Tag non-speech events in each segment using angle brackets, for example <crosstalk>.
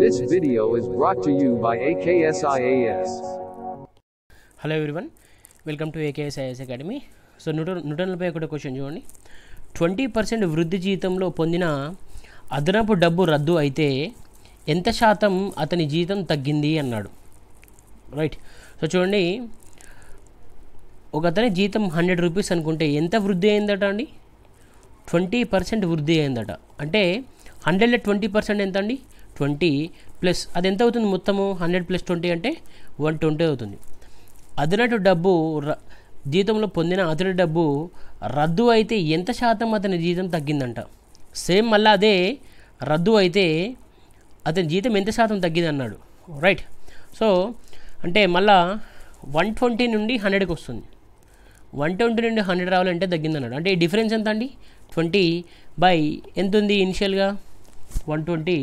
This video is brought to you by AKSIAS. Hello everyone, welcome to AKSIAS Academy. So నూట నూట నలభై ఒకటి question చూడండి twenty percent వృద్ధి జీతంలో పొందిన అదనపు డబ్బు రద్దు అయితే ఎంత శాతం అతని జీతం తగ్గింది అన్నాడు రైట్ సో చూడండి ఒక అతని జీతం హండ్రెడ్ రూపీస్ అనుకుంటే ఎంత వృద్ధి అయిందట అండి ట్వంటీ పర్సెంట్ వృద్ధి అయిందట అంటే హండ్రెడ్లో ట్వంటీ పర్సెంట్ ఎంత అండి ట్వంటీ ప్లస్ అది ఎంత అవుతుంది మొత్తము హండ్రెడ్ ప్లస్ ట్వంటీ అంటే వన్ ట్వంటీ అవుతుంది అదనటు డబ్బు ర జీతంలో పొందిన అతని డబ్బు రద్దు అయితే ఎంత శాతం అతని జీతం తగ్గిందంట సేమ్ మళ్ళీ అదే రద్దు అయితే అతని జీతం ఎంత శాతం తగ్గింది అన్నాడు రైట్ సో అంటే మళ్ళా వన్ ట్వంటీ నుండి హండ్రెడ్కి వస్తుంది వన్ ట్వంటీ నుండి హండ్రెడ్ రావాలంటే తగ్గిందన్నాడు అంటే ఈ డిఫరెన్స్ ఎంత అండి ట్వంటీ బై ఎంత ఉంది ఇనిషియల్గా one twenty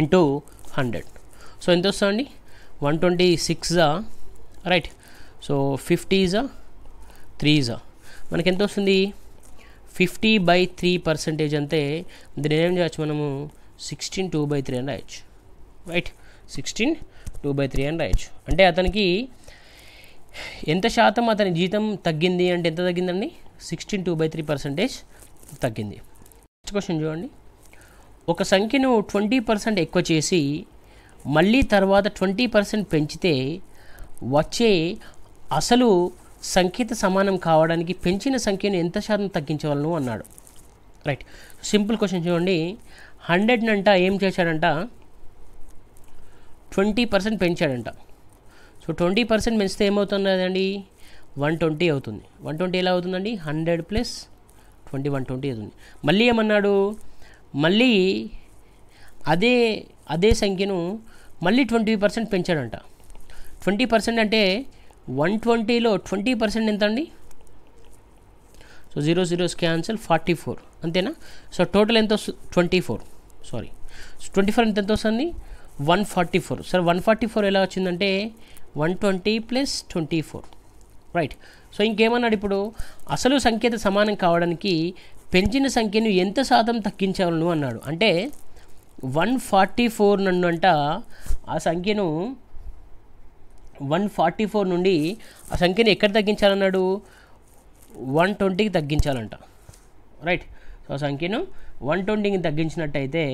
into hundred so ఎంత వస్తుందండి వన్ ట్వంటీ సిక్స్జా రైట్ సో ఫిఫ్టీజా త్రీజా మనకి ఎంత వస్తుంది ఫిఫ్టీ బై త్రీ పర్సెంటేజ్ అంతే దీని ఏం చేయొచ్చు మనము సిక్స్టీన్ టూ బై త్రీ అని రాయొచ్చు right sixteen two by three అని రాయొచ్చు అంటే అతనికి ఎంత శాతం అతని జీతం తగ్గింది అంటే ఎంత తగ్గిందండి sixteen two by three percentage తగ్గింది నెక్స్ట్ క్వశ్చన్ చూడండి ఒక సంఖ్యను ట్వంటీ పర్సెంట్ ఎక్కువ చేసి మళ్ళీ తర్వాత ట్వంటీ పర్సెంట్ పెంచితే వచ్చే అసలు సంఖ్యత సమానం కావడానికి పెంచిన సంఖ్యను ఎంత శాతం తగ్గించవలను అన్నాడు రైట్ సింపుల్ క్వశ్చన్ చూడండి అంట ఏం చేశాడంట ట్వంటీ పర్సెంట్ పెంచాడంట సో ట్వంటీ పర్సెంట్ పెంచితే ఏమవుతున్నదండి వన్ ట్వంటీ అవుతుంది వన్ ట్వంటీ ఎలా అవుతుందండి hundred plus twenty one twenty అవుతుంది మళ్ళీ ఏమన్నాడు మళ్ళీ అదే అదే సంఖ్యను మళ్ళీ ట్వంటీ పర్సెంట్ పెంచాడంట ట్వంటీ పర్సెంట్ అంటే వన్ ట్వంటీలో ట్వంటీ పర్సెంట్ ఎంత అండి so zero zeros cancel forty four అంతేనా సో టోటల్ ఎంత వస్తుంది twenty four sorry twenty four ఎంత ఎంత వస్తుంది one forty four sir one forty four ఎలా వచ్చిందంటే one twenty plus twenty four right so ఇంకేమన్నాడు ఇప్పుడు అసలు సంఖ్యత సమానం కావడానికి పెంచిన సంఖ్యను ఎంత శాతం తగ్గించాలను అన్నాడు అంటే వన్ ఫార్టీ ఫోర్ నన్ను అంట ఆ సంఖ్యను వన్ ఫార్టీ ఫోర్ నుండి ఆ సంఖ్యను ఎక్కడ తగ్గించాలన్నాడు వన్ ట్వంటీకి తగ్గించాలంట రైట్ సో ఆ సంఖ్యను వన్ ట్వంటీకి తగ్గించినట్టయితే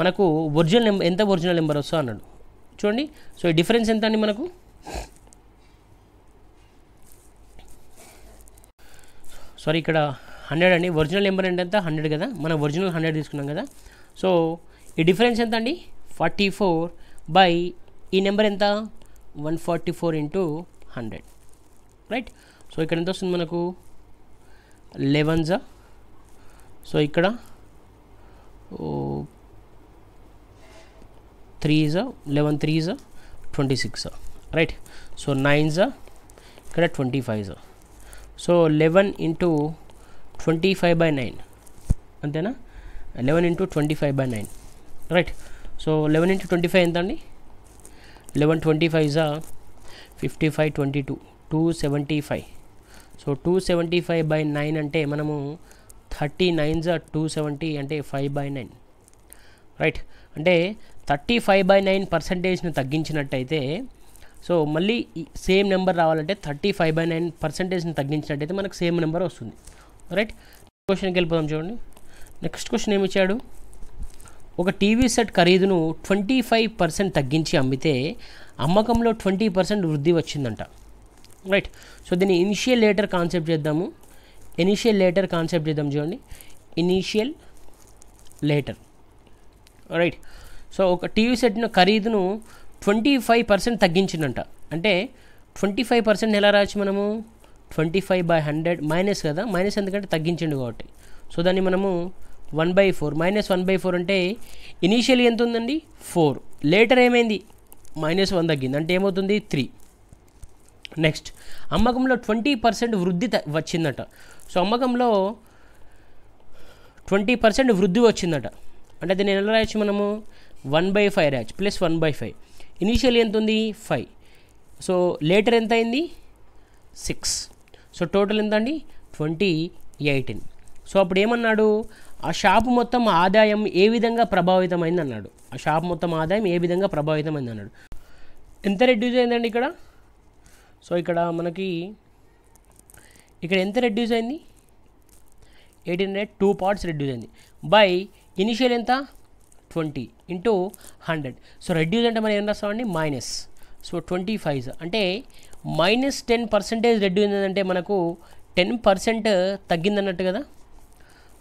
మనకు ఒరిజినల్ నెంబర్ ఎంత ఒరిజినల్ నెంబర్ వస్తుందో అన్నాడు చూడండి సో డిఫరెన్స్ ఎంత అండి మనకు సారీ ఇక్కడ హండ్రెడ్ అండి ఒరిజినల్ నెంబర్ ఎంత హండ్రెడ్ కదా మనం ఒరిజినల్ హండ్రెడ్ తీసుకున్నాం కదా సో ఈ డిఫరెన్స్ ఎంత అండి ఫార్టీ ఫోర్ బై ఈ నెంబర్ ఎంత one forty four into hundred right so ఇక్కడ ఎంత వస్తుంది మనకు లెవెన్జా సో ఇక్కడ త్రీజా లెవెన్ త్రీజా ట్వంటీ సిక్స్ రైట్ సో నైన్జా ఇక్కడ twenty five so eleven into twenty five by nine అంతేనా eleven into twenty five by nine right so eleven into twenty five ఎంతండి లెవెన్ ట్వంటీ ఫైవ్ ఇజా fifty five twenty two two seventy five so two seventy five by nine అంటే మనము thirty nine జా two seventy అంటే five by nine right అంటే thirty five by nine పర్సంటేజ్ను తగ్గించినట్టయితే so మళ్ళీ సేమ్ నెంబర్ రావాలంటే థర్టీ ఫైవ్ బై నైన్ పర్సెంటేజ్ని తగ్గించినట్టయితే మనకు సేమ్ నెంబర్ వస్తుంది రైట్ క్వశ్చన్కి వెళ్ళిపోదాం చూడండి నెక్స్ట్ క్వశ్చన్ ఏమి ఇచ్చాడు ఒక టీవీ సెట్ ఖరీదును ట్వంటీ ఫైవ్ పర్సెంట్ తగ్గించి అమ్మితే అమ్మకంలో ట్వంటీ పర్సెంట్ వృద్ధి వచ్చిందంట రైట్ సో దీన్ని ఇనిషియల్ లేటర్ కాన్సెప్ట్ చేద్దాము ఇనిషియల్ లేటర్ కాన్సెప్ట్ చేద్దాం చూడండి ఇనిషియల్ లేటర్ రైట్ సో ఒక టీవీ సెట్ను ఖరీదును ట్వంటీ ఫైవ్ పర్సెంట్ తగ్గించిందంట అంటే ట్వంటీ ఫైవ్ పర్సెంట్ ఎలా రావచ్చు మనము twenty five by hundred minus కదా మైనస్ ఎందుకంటే తగ్గించండు కాబట్టి సో దాన్ని మనము one by four minus one by four అంటే ఇనీషియల్ ఎంత ఉందండి ఫోర్ లేటర్ ఏమైంది మైనస్ వన్ తగ్గింది అంటే ఏమవుతుంది త్రీ నెక్స్ట్ అమ్మకంలో ట్వంటీ పర్సెంట్ వృద్ధి వచ్చిందట సో అమ్మకంలో ట్వంటీ పర్సెంట్ వృద్ధి వచ్చిందట అంటే దీన్ని ఎలా రాయొచ్చు మనము వన్ బై ఫైవ్ ర్యాచ్ plus one by five initial ఎంత ఉంది ఫైవ్ సో లేటర్ ఎంత అయింది సిక్స్ సో టోటల్ ఎంత అండి ట్వంటీ ఎయిటీన్ సో అప్పుడు ఏమన్నాడు ఆ షాప్ మొత్తం ఆదాయం ఏ విధంగా ప్రభావితమైంది అన్నాడు ఆ షాప్ మొత్తం ఆదాయం ఏ విధంగా ప్రభావితమైంది అన్నాడు ఎంత రెడ్యూస్ అయిందండి ఇక్కడ సో ఇక్కడ మనకి ఇక్కడ ఎంత రెడ్యూస్ అయింది eighteen hundred two parts reduce అయింది బై ఇనిషియల్ ఎంత twenty into hundred so reduce అంటే మనం ఏం రాస్తామండి మైనస్ సో ట్వంటీ ఫైవ్ అంటే మైనస్ టెన్ పర్సెంటేజ్ రెడ్యూస్ అంటే మనకు టెన్ పర్సెంట్ తగ్గిందన్నట్టు కదా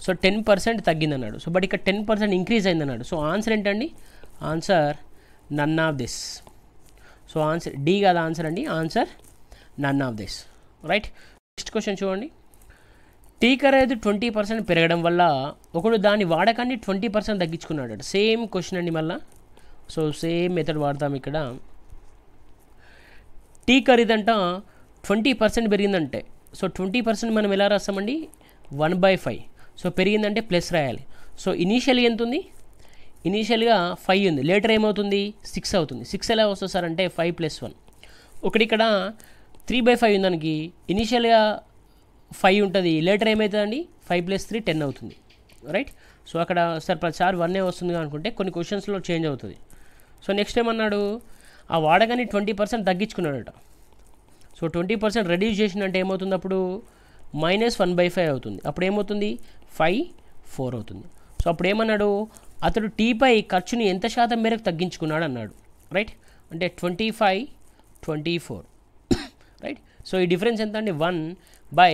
సో టెన్ పర్సెంట్ తగ్గిందన్నాడు సో బట్ ఇక్కడ టెన్ పర్సెంట్ ఇంక్రీజ్ అయిందన్నాడు సో ఆన్సర్ ఏంటండి answer none of this so answer D కాదు ఆన్సర్ అండి answer none of this right next question చూడండి టీకర్ అయితే ట్వంటీ పర్సెంట్ పెరగడం వల్ల ఒకడు దాని వాడకాన్ని ట్వంటీ పర్సెంట్ తగ్గించుకున్నాడు సేమ్ క్వశ్చన్ అండి మళ్ళీ సో సేమ్ మెథడ్ వాడతాం ఇక్కడ టీ ఇదంట ట్వంటీ పర్సెంట్ పెరిగిందంటే సో ట్వంటీ పర్సెంట్ మనం ఎలా రాస్తామండి వన్ బై ఫైవ్ సో పెరిగిందంటే ప్లస్ రాయాలి సో ఇనీషియల్ ఎంత ఉంది ఇనీషియల్గా ఫైవ్ ఉంది లేటర్ ఏమవుతుంది సిక్స్ అవుతుంది సిక్స్ ఎలా వస్తుంది సార్ అంటే ఫైవ్ ప్లస్ వన్ ఒకటి ఇక్కడ త్రీ బై ఫైవ్ ఉందానికి ఇనీషియల్గా ఫైవ్ ఉంటుంది లేటర్ ఏమవుతుందండి ఫైవ్ ప్లస్ త్రీ టెన్ అవుతుంది రైట్ సో అక్కడ సార్ వన్ ఏ వస్తుంది అనుకుంటే కొన్ని క్వశ్చన్స్లో చేంజ్ అవుతుంది సో నెక్స్ట్ ఏమన్నాడు ఆ వాడగాని ట్వంటీ పర్సెంట్ తగ్గించుకున్నాడట సో ట్వంటీ పర్సెంట్ రెడ్యూస్ చేసినంటే ఏమవుతుంది అప్పుడు మైనస్ వన్ బై ఫైవ్ అవుతుంది అప్పుడు ఏమవుతుంది ఫైవ్ ఫోర్ అవుతుంది సో అప్పుడు ఏమన్నాడు అతడు టీపై ఖర్చుని ఎంత శాతం మేరకు తగ్గించుకున్నాడు అన్నాడు రైట్ అంటే twenty five twenty four right so ఈ డిఫరెన్స్ ఎంత అండి one by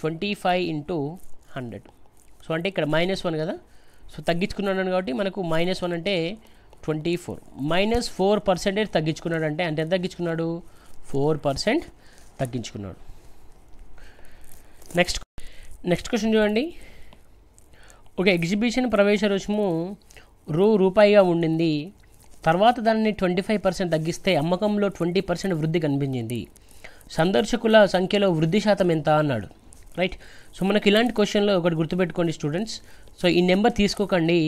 twenty five into hundred so అంటే ఇక్కడ మైనస్ వన్ కదా సో తగ్గించుకున్నాడు కాబట్టి మనకు మైనస్ వన్ అంటే twenty four minus four percentage తగ్గించుకున్నాడు అంటే అంటే ఎంత తగ్గించుకున్నాడు ఫోర్ పర్సెంట్ తగ్గించుకున్నాడు నెక్స్ట్ నెక్స్ట్ క్వశ్చన్ చూడండి ఒక ఎగ్జిబిషన్ ప్రవేశ రుసుము రూ రూపాయిగా ఉండింది తర్వాత దానిని ట్వంటీ ఫైవ్ పర్సెంట్ తగ్గిస్తే అమ్మకంలో ట్వంటీ పర్సెంట్ వృద్ధి కనిపించింది సందర్శకుల సంఖ్యలో వృద్ధి శాతం ఎంత అన్నాడు రైట్ సో మనకి ఇలాంటి క్వశ్చన్లో ఒకటి గుర్తుపెట్టుకోండి స్టూడెంట్స్ సో ఈ నెంబర్ తీసుకోకండి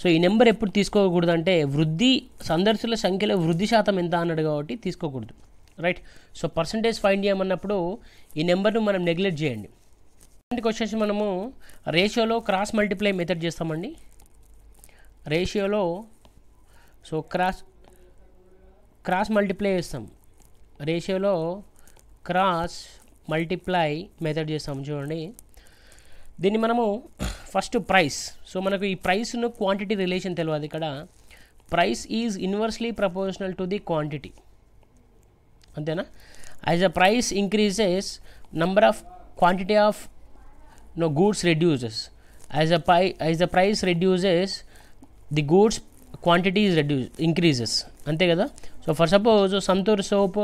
సో ఈ నెంబర్ ఎప్పుడు తీసుకోకూడదు అంటే వృద్ధి సందర్శకుల సంఖ్యలో వృద్ధి శాతం ఎంత అన్నాడు కాబట్టి తీసుకోకూడదు రైట్ సో పర్సంటేజ్ ఫైండ్ చేయమన్నప్పుడు ఈ నెంబర్ను మనం నెగ్లెక్ట్ చేయండి ఇలాంటి క్వశ్చన్స్ మనము రేషియోలో క్రాస్ మల్టిప్లై మెథడ్ చేస్తామండి రేషియోలో సో క్రాస్ క్రాస్ మల్టిప్లై చేస్తాం రేషియోలో క్రాస్ మల్టిప్లై మెథడ్ చేస్తాము చూడండి దీన్ని మనము ఫస్ట్ ప్రైస్ సో మనకు ఈ ప్రైస్ను క్వాంటిటీ రిలేషన్ తెలియదు ఇక్కడ price is inversely proportional to the quantity అంతేనా as a price increases number of quantity of no goods reduces as a పై as a price reduces the goods quantity is reduce increases అంతే కదా so for suppose Santoor soap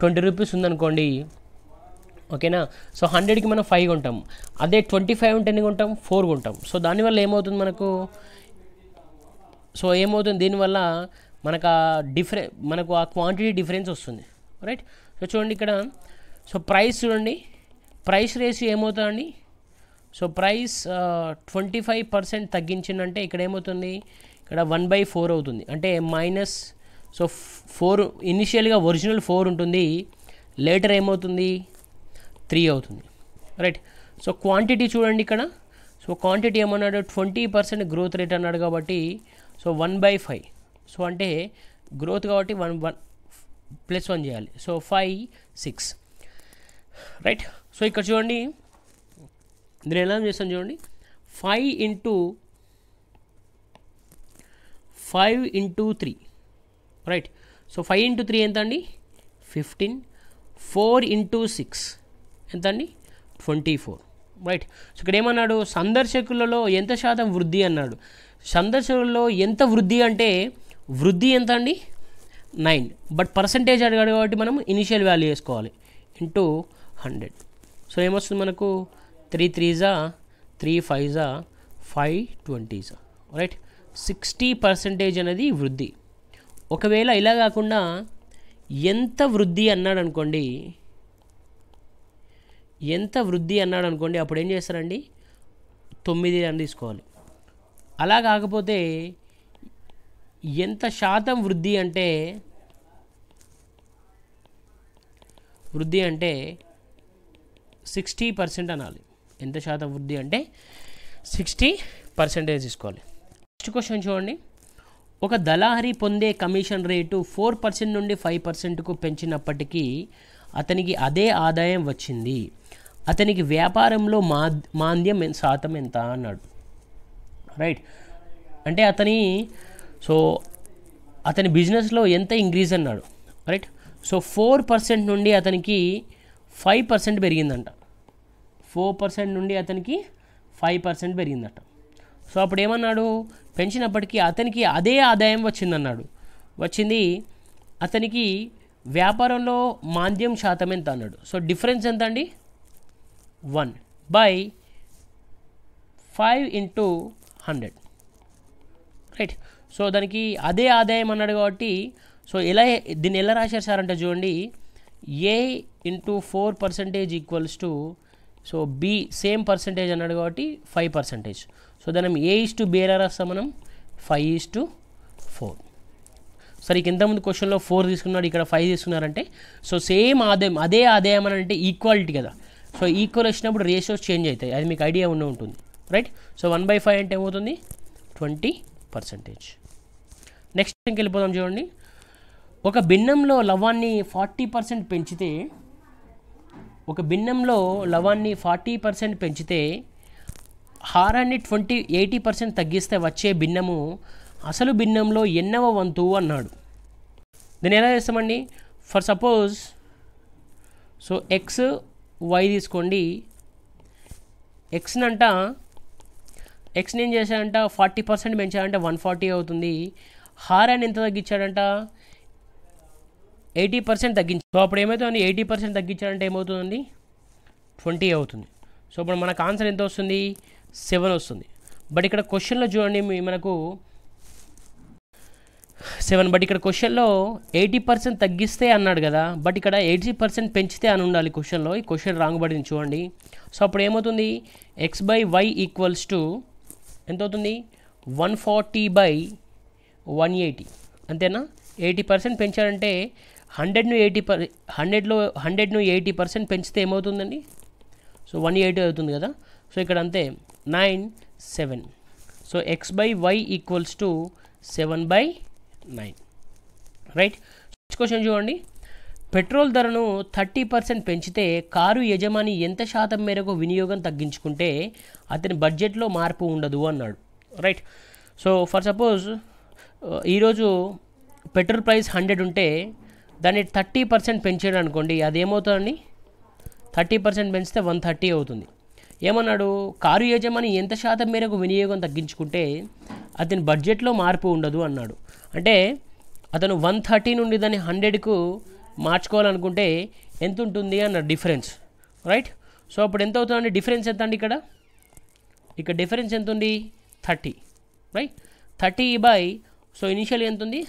twenty rupees ఉందనుకోండి ఓకేనా so హండ్రెడ్కి మనం five కొంటాం అదే twenty five ఉంటే ఎన్ని కొంటాం ఫోర్ కొంటాం సో దానివల్ల ఏమవుతుంది మనకు సో ఏమవుతుంది దీనివల్ల మనకు ఆ డిఫరె మనకు ఆ క్వాంటిటీ డిఫరెన్స్ వస్తుంది రైట్ సో చూడండి ఇక్కడ సో ప్రైస్ చూడండి ప్రైస్ రేసి ఏమవుతుందండి so price twenty five percent తగ్గించిందంటే ఇక్కడ ఏమవుతుంది ఇక్కడ వన్ బై ఫోర్ అవుతుంది అంటే మైనస్ సో ఫోర్ ఇనిషియల్గా ఒరిజినల్ ఫోర్ ఉంటుంది లేటర్ ఏమవుతుంది త్రీ అవుతుంది రైట్ సో క్వాంటిటీ చూడండి ఇక్కడ సో క్వాంటిటీ ఏమన్నాడు ట్వంటీ పర్సెంట్ గ్రోత్ రేట్ అన్నాడు కాబట్టి so one by five so అంటే గ్రోత్ కాబట్టి వన్ వన్ ప్లస్ వన్ చేయాలి so five six right so ఇక్కడ చూడండి నేను ఎలా చేస్తాను చూడండి five into five into three right so five into three ఎంత అండి ఫిఫ్టీన్ ఫోర్ ఇంటూ సిక్స్ ఎంత అండి ట్వంటీ ఫోర్ రైట్ సో ఇక్కడ ఏమన్నాడు సందర్శకులలో ఎంత శాతం వృద్ధి అన్నాడు సందర్శకులలో ఎంత వృద్ధి అంటే వృద్ధి ఎంత అండి నైన్ బట్ పర్సంటేజ్ అడిగాడు కాబట్టి మనం ఇనిషియల్ వాల్యూ వేసుకోవాలి ఇంటూ హండ్రెడ్ సో ఏమొస్తుంది మనకు త్రీ త్రీజా త్రీ ఫైవ్జా ఫైవ్ ట్వంటీజా రైట్ సిక్స్టీ పర్సెంటేజ్ అనేది వృద్ధి ఒకవేళ ఇలా కాకుండా ఎంత వృద్ధి అన్నాడు అనుకోండి ఎంత వృద్ధి అన్నాడు అనుకోండి అప్పుడు ఏం చేస్తారండి తొమ్మిది అని తీసుకోవాలి అలా కాకపోతే ఎంత శాతం వృద్ధి అంటే వృద్ధి అంటే సిక్స్టీ పర్సెంట్ అనాలి ఎంత శాతం వృద్ధి అంటే సిక్స్టీ పర్సెంటేజ్ తీసుకోవాలి నెక్స్ట్ క్వశ్చన్ చూడండి ఒక దళహరి పొందే కమిషన్ రేటు ఫోర్ పర్సెంట్ నుండి ఫైవ్ పర్సెంట్కు పెంచినప్పటికీ అతనికి అదే ఆదాయం వచ్చింది అతనికి వ్యాపారంలో మా మాంద్యం శాతం ఎంత అన్నాడు రైట్ అంటే అతని సో అతని బిజినెస్లో ఎంత ఇంక్రీజ్ అన్నాడు రైట్ సో ఫోర్ పర్సెంట్ నుండి అతనికి ఫైవ్ పర్సెంట్ పెరిగిందంట ఫోర్ పర్సెంట్ నుండి అతనికి ఫైవ్ పర్సెంట్ పెరిగిందట సో అప్పుడు ఏమన్నాడు పెంచినప్పటికీ అతనికి అదే ఆదాయం వచ్చిందన్నాడు వచ్చింది అతనికి వ్యాపారంలో మాంద్యం శాతం ఎంత అన్నాడు సో డిఫరెన్స్ ఎంత అండి one by five into hundred right so దానికి అదే ఆదాయం అన్నాడు కాబట్టి సో ఎలా దీన్ని ఎలా రాశారు సార్ అంటే చూడండి A into four percentage equals to so B same percentage అన్నాడు కాబట్టి ఫైవ్ పర్సెంటేజ్ సో దాని ఏ ఈస్ టు బి ఎలా రాస్తాం మనం ఫైవ్ ఈస్ టు ఫోర్ సరే ఇక ఇంతకుముందు క్వశ్చన్లో ఫోర్ తీసుకున్నాడు ఇక్కడ ఫైవ్ తీసుకున్నారంటే సో సేమ్ ఆదాయం అదే ఆదాయం అని అంటే ఈక్వాలిటీ కదా సో ఈక్వల్ వచ్చినప్పుడు రేషియోస్ చేంజ్ అవుతాయి అది మీకు ఐడియా ఉండే ఉంటుంది right so one by five అంటే ఏమవుతుంది ట్వంటీ పర్సెంటేజ్ నెక్స్ట్ ఇంక వెళ్ళిపోదాం చూడండి ఒక భిన్నంలో లవాన్ని ఫార్టీ పర్సెంట్ పెంచితే ఒక భిన్నంలో లవాన్ని ఫార్టీ పర్సెంట్ పెంచితే హారాన్ని ట్వంటీ ఎయిటీ పర్సెంట్ తగ్గిస్తే వచ్చే భిన్నము అసలు భిన్నంలో ఎన్నవ వంతు అన్నాడు దీన్ని ఎలా చేస్తామండి for suppose so X Y తీసుకోండి అంట ఎక్స్ని ఏం చేశాడంట ఫార్టీ పర్సెంట్ పెంచాడంటే వన్ ఫార్టీ అవుతుంది హారాన్ని ఎంత తగ్గించాడంట ఎయిటీ పర్సెంట్ తగ్గించు సో అప్పుడు ఏమవుతుందండి ఎయిటీ పర్సెంట్ తగ్గించాడంటే ఏమవుతుందండి ట్వంటీ అవుతుంది సో ఇప్పుడు మనకు ఆన్సర్ ఎంత వస్తుంది సెవెన్ వస్తుంది బట్ ఇక్కడ క్వశ్చన్లో చూడండి మనకు సెవెన్ బట్ ఇక్కడ క్వశ్చన్లో ఎయిటీ పర్సెంట్ తగ్గిస్తే అన్నాడు కదా బట్ ఇక్కడ ఎయిటీ పర్సెంట్ పెంచితే అని ఉండాలి క్వశ్చన్లో ఈ క్వశ్చన్ రాంగ్ పడింది చూడండి సో అప్పుడు ఏమవుతుంది X by Y equals to ఎంత అవుతుంది one forty by one eighty అంతేనా ఎయిటీ పర్సెంట్ పెంచారంటే హండ్రెడ్ను ఎయిటీ పర్ హండ్రెడ్లో హండ్రెడ్ను ఎయిటీ పర్సెంట్ పెంచితే ఏమవుతుందండి సో వన్ ఎయిటీ అవుతుంది కదా సో ఇక్కడ అంతే nine seven so X by Y equals to seven by nine right question చూడండి పెట్రోల్ ధరను థర్టీ పర్సెంట్ పెంచితే కారు యజమాని ఎంత శాతం మేరకు వినియోగం తగ్గించుకుంటే అతని బడ్జెట్లో మార్పు ఉండదు అన్నాడు రైట్ సో ఫర్ సపోజ్ ఈరోజు పెట్రోల్ ప్రైస్ హండ్రెడ్ ఉంటే దాన్ని థర్టీ పర్సెంట్ పెంచాడు అనుకోండి అదేమవుతుందండి థర్టీ పర్సెంట్ పెంచితే వన్ థర్టీ అవుతుంది ఏమన్నాడు కారు యజమాని ఎంత శాతం మేరకు వినియోగం తగ్గించుకుంటే అతని బడ్జెట్లో మార్పు ఉండదు అన్నాడు అంటే అతను వన్ థర్టీ నుండి దాన్ని హండ్రెడ్కు మార్చుకోవాలనుకుంటే ఎంత ఉంటుంది అన్న డిఫరెన్స్ రైట్ సో అప్పుడు ఎంత అవుతుందండి డిఫరెన్స్ ఎంత అండి ఇక్కడ ఇక్కడ డిఫరెన్స్ ఎంత ఉంది thirty right thirty by so initial ఎంత ఉంది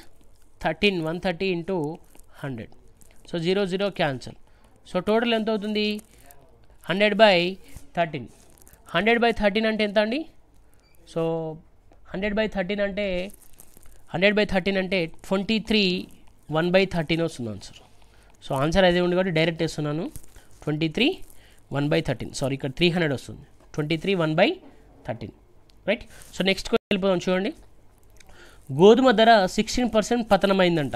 thirteen one thirty into hundred so zero zero cancel so total ఎంత అవుతుంది hundred by thirteen hundred by thirteen అంటే ఎంత అండి సో హండ్రెడ్ బై థర్టీన్ అంటే హండ్రెడ్ బై థర్టీన్ అంటే twenty three one by thirteen వస్తుంది ఆన్సర్ సో ఆన్సర్ అదే ఉంది కాబట్టి డైరెక్ట్ వేస్తున్నాను twenty three one by thirteen sorry ఇక్కడ త్రీ హండ్రెడ్ వస్తుంది twenty three one by thirteen right so next వెళ్ళిపోదాం చూడండి గోధుమ ధర సిక్స్టీన్ పర్సెంట్ పతనమైందంట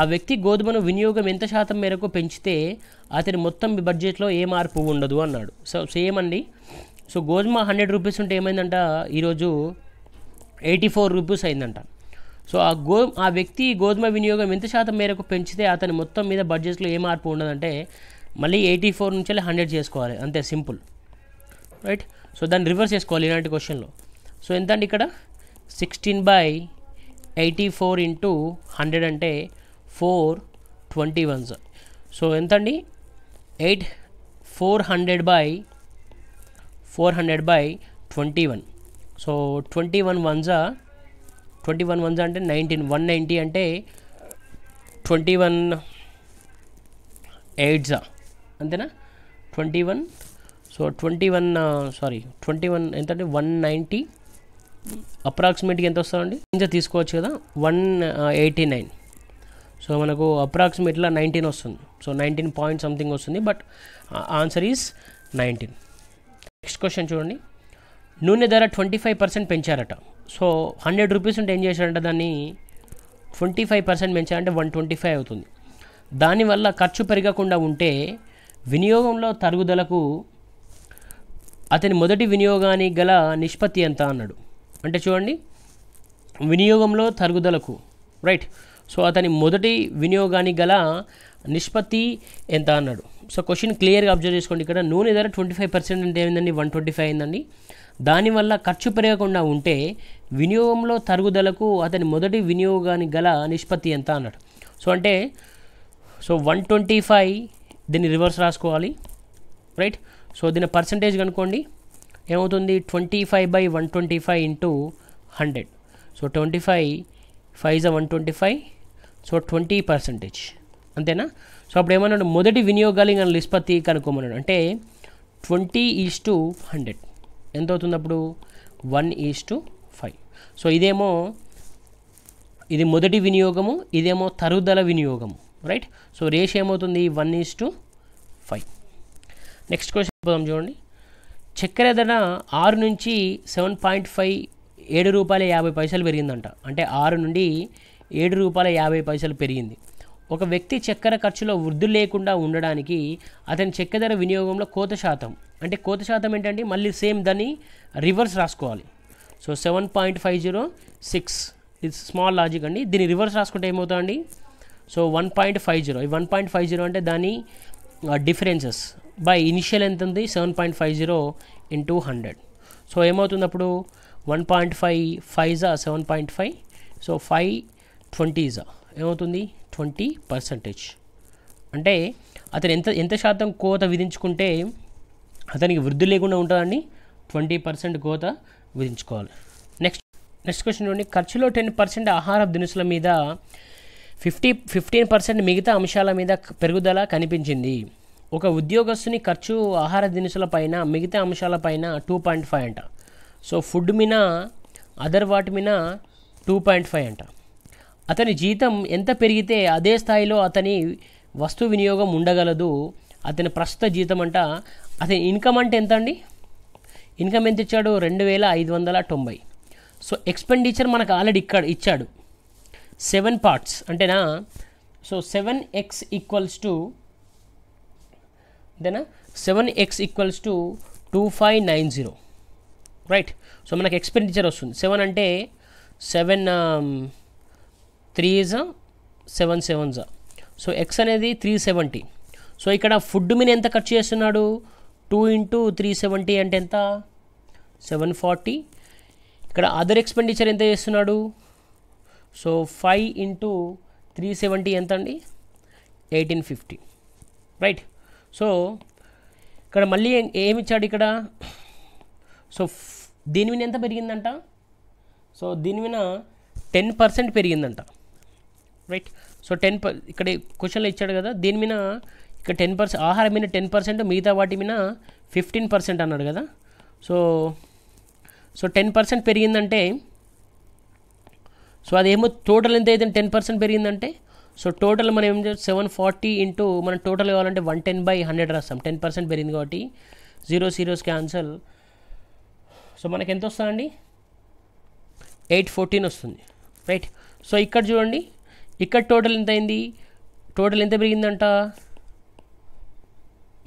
ఆ వ్యక్తి గోధుమను వినియోగం ఎంత శాతం మేరకు పెంచితే అతని మొత్తం బడ్జెట్లో ఏ మార్పు ఉండదు అన్నాడు సో సేమ్ అండి సో గోధుమ హండ్రెడ్ రూపీస్ ఉంటే ఏమైందంట ఈరోజు ఎయిటీ ఫోర్ రూపీస్ అయిందంట సో ఆ గో ఆ వ్యక్తి గోధుమ వినియోగం ఎంత శాతం మేరకు పెంచితే అతని మొత్తం మీద బడ్జెట్లో ఏ మార్పు ఉండదంటే మళ్ళీ ఎయిటీ ఫోర్ నుంచి హండ్రెడ్ చేసుకోవాలి అంతే సింపుల్ రైట్ సో దాన్ని రివర్స్ చేసుకోవాలి ఇలాంటి క్వశ్చన్లో సో ఎంత అండి ఇక్కడ sixteen by eighty four into hundred అంటే four twenty one sir so ఎంతండి eight four hundred by four hundred by twenty one so twenty one వన్జా ట్వంటీ వన్ వన్జా అంటే నైన్టీన్ వన్ నైంటీ అంటే ట్వంటీ వన్ ఎయిట్జా అంతేనా twenty one so twenty one sorry twenty one ఎంతంటే one ninety అప్రాక్సిమేట్గా ఎంత వస్తుందండి ఇంకా తీసుకోవచ్చు కదా వన్ ఎయిటీ నైన్ సో మనకు అప్రాక్సిమేట్లా నైన్టీన్ వస్తుంది సో నైన్టీన్ పాయింట్ సంథింగ్ వస్తుంది but answer is nineteen next question చూడండి నూనె ధర ట్వంటీ ఫైవ్ పర్సెంట్ పెంచారట సో హండ్రెడ్ రూపీస్ ఉంటే ఏం చేశారంట దాన్ని ట్వంటీ ఫైవ్ పర్సెంట్ పెంచారంటే వన్ ట్వంటీ ఫైవ్ అవుతుంది దానివల్ల ఖర్చు పెరగకుండా ఉంటే వినియోగంలో తరుగుదలకు అతని మొదటి వినియోగానికి గల నిష్పత్తి ఎంత అన్నాడు అంటే చూడండి వినియోగంలో తరుగుదలకు రైట్ సో అతని మొదటి వినియోగానికి గల నిష్పత్తి ఎంత అన్నాడు సో క్వశ్చన్ క్లియర్గా అబ్జర్వ్ చేసుకోండి ఇక్కడ నూనె ధర ట్వంటీ ఫైవ్ పర్సెంట్ అంటే ఏమిందండి వన్ ట్వంటీ ఫైవ్ అయిందండి దానివల్ల ఖర్చు పెరగకుండా ఉంటే వినియోగంలో తరుగుదలకు అతని మొదటి వినియోగానికి గల నిష్పత్తి ఎంత అన్నాడు సో అంటే సో వన్ ట్వంటీ ఫైవ్ దీన్ని రివర్స్ రాసుకోవాలి రైట్ సో దీని పర్సంటేజ్ కనుక్కోండి ఏమవుతుంది twenty five by one twenty five into hundred so twenty five five జా one twenty five so twenty percentage అంతేనా సో అప్పుడు ఏమన్నాడు మొదటి ఇంకా నిష్పత్తి కనుక్కోమన్నాడు అంటే ట్వంటీ ఈజ్ టు హండ్రెడ్ ఎంత అవుతుంది అప్పుడు one is to five so ఇదేమో ఇది మొదటి వినియోగము ఇదేమో తరుగుదల వినియోగము రైట్ సో రేషియో ఏమవుతుంది one is to five next question చూడండి చక్కెర ధర ఆరు నుంచి సెవెన్ పాయింట్ ఫైవ్ ఏడు రూపాయల యాభై పైసలు పెరిగిందంట అంటే ఆరు నుండి ఏడు రూపాయల యాభై పైసలు పెరిగింది ఒక వ్యక్తి చక్కెర ఖర్చులో వృద్ధి లేకుండా ఉండడానికి అతని చెక్కె ధర వినియోగంలో కోత శాతం అంటే కోత శాతం ఏంటంటే మళ్ళీ సేమ్ దాన్ని రివర్స్ రాసుకోవాలి so seven point five zero six ఇది స్మాల్ లాజిక్ అండి దీన్ని రివర్స్ రాసుకుంటే ఏమవుతుందండి so one point five zero ఈ వన్ పాయింట్ ఫైవ్ జీరో అంటే దాని డిఫరెన్సెస్ బై ఇనిషియల్ ఎంత ఉంది seven point five zero into hundred so ఏమవుతుంది అప్పుడు వన్ పాయింట్ ఫైవ్ ఫైవ్జా seven point five so five ట్వంటీజా ఏమవుతుంది ట్వంటీ పర్సంటేజ్ అంటే అతను ఎంత ఎంత శాతం కోత విధించుకుంటే అతనికి వృద్ధి లేకుండా ఉంటుందని ట్వంటీ పర్సెంట్ కోత విధించుకోవాలి నెక్స్ట్ నెక్స్ట్ క్వశ్చన్ చూడండి ఖర్చులో టెన్ పర్సెంట్ ఆహార దినుసుల మీద ఫిఫ్టీ ఫిఫ్టీన్ పర్సెంట్ మిగతా అంశాల మీద పెరుగుదల కనిపించింది ఒక ఉద్యోగస్తుని ఖర్చు ఆహార దినుసులపైన మిగతా అంశాలపైన టూ పాయింట్ ఫైవ్ అంట సో ఫుడ్ మీద అదర్ వాటి మీద టూ పాయింట్ ఫైవ్ అంట అతని జీతం ఎంత పెరిగితే అదే స్థాయిలో అతని వస్తు వినియోగం ఉండగలదు అతని ప్రస్తుత జీతం అంట అతని ఇన్కమ్ అంటే ఎంత అండి ఇన్కమ్ ఎంత ఇచ్చాడు రెండు వేల ఐదు వందల తొంభై సో ఎక్స్పెండిచర్ మనకు ఆల్రెడీ ఇక్కడ ఇచ్చాడు సెవెన్ పార్ట్స్ అంటేనా so seven x equals to ఇదేనా seven x equals to two five nine zero right so మనకు ఎక్స్పెండిచర్ వస్తుంది సెవెన్ అంటే సెవెన్ త్రీ జా సెవెన్ సెవెన్ సో ఎక్స్ అనేది త్రీ సెవెంటీ సో ఇక్కడ ఫుడ్ మీద ఎంత ఖర్చు చేస్తున్నాడు టూ ఇంటూ త్రీ సెవెంటీ అంటే ఎంత సెవెన్ ఫార్టీ ఇక్కడ అదర్ ఎక్స్పెండిచర్ ఎంత చేస్తున్నాడు so five into three seventy ఎంత అండి ఎయిటీన్ ఫిఫ్టీ రైట్ సో ఇక్కడ మళ్ళీ ఏమి ఇచ్చాడు ఇక్కడ సో దీని విన ఎంత పెరిగిందంట సో దీని విన టెన్ పర్సెంట్ పెరిగిందంట రైట్ సో టెన్ పర్ ఇక్కడ క్వశ్చన్లో ఇచ్చాడు కదా దీని మీద ఇక్కడ టెన్ పర్సెంట్ ఆహారం మీద టెన్ పర్సెంట్ మిగతా వాటి మీద ఫిఫ్టీన్ పర్సెంట్ అన్నాడు కదా సో సో టెన్ పర్సెంట్ పెరిగిందంటే సో అదేమో టోటల్ ఎంత అయితే టెన్ పర్సెంట్ పెరిగిందంటే సో టోటల్ మనం ఏం చేస్తాం సెవెన్ ఫార్టీ ఇంటూ మనం టోటల్ కావాలంటే వన్ టెన్ బై హండ్రెడ్ రాస్తాం టెన్ పర్సెంట్ పెరిగింది కాబట్టి జీరో జీరోస్ క్యాన్సల్ సో మనకి ఎంత వస్తుందండి ఎయిట్ ఫోర్టీన్ వస్తుంది రైట్ సో ఇక్కడ చూడండి ఇక్కడ టోటల్ ఎంత అయింది టోటల్ ఎంత పెరిగిందంట